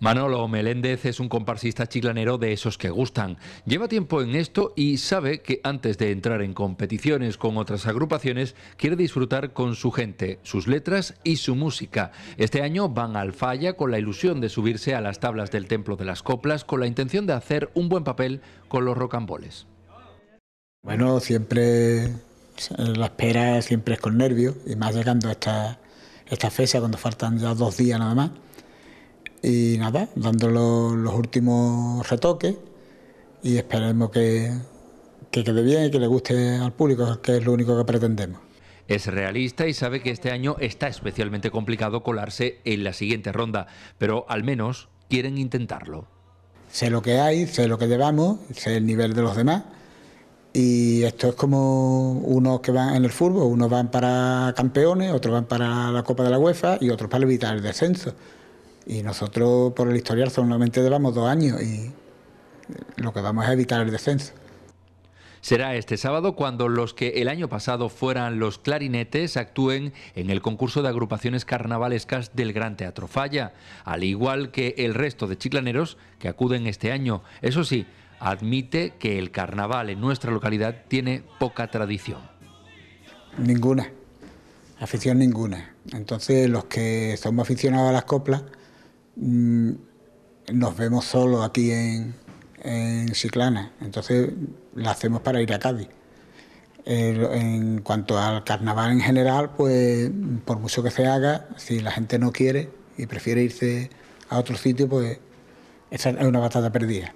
Manolo Meléndez es un comparsista chiclanero de esos que gustan. Lleva tiempo en esto y sabe que antes de entrar en competiciones con otras agrupaciones, quiere disfrutar con su gente, sus letras y su música. Este año van al Falla con la ilusión de subirse a las tablas del Templo de las Coplas con la intención de hacer un buen papel con los rocamboles. Bueno, siempre eh, la espera siempre es con nervios y más llegando a esta fecha cuando faltan ya dos días nada más y nada, dando los últimos retoques y esperemos que, que quede bien y que le guste al público, que es lo único que pretendemos. Es realista y sabe que este año está especialmente complicado colarse en la siguiente ronda, pero al menos quieren intentarlo. Sé lo que hay, sé lo que llevamos, sé el nivel de los demás y esto es como unos que van en el fútbol, unos van para campeones, otros van para la Copa de la UEFA y otros para evitar el descenso. Y nosotros por el historial solamente duramos dos años y lo que vamos a evitar el descenso. Será este sábado cuando los que el año pasado fueran los clarinetes actúen en el concurso de agrupaciones carnavalescas del Gran Teatro Falla, al igual que el resto de chiclaneros que acuden este año. Eso sí, admite que el carnaval en nuestra localidad tiene poca tradición. Ninguna, afición ninguna. Entonces los que somos aficionados a las coplas, Mm, nos vemos solo aquí en, en Ciclana, entonces la hacemos para ir a Cádiz. en cuanto al carnaval en general, pues por mucho que se haga, si la gente no quiere y prefiere irse a otro sitio, pues esa es una batata perdida.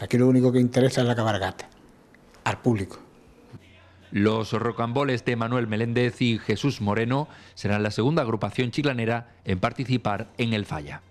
Aquí lo único que interesa es la cabargata... al público. Los rocamboles de Manuel Meléndez y Jesús Moreno serán la segunda agrupación chiclanera en participar en el Falla.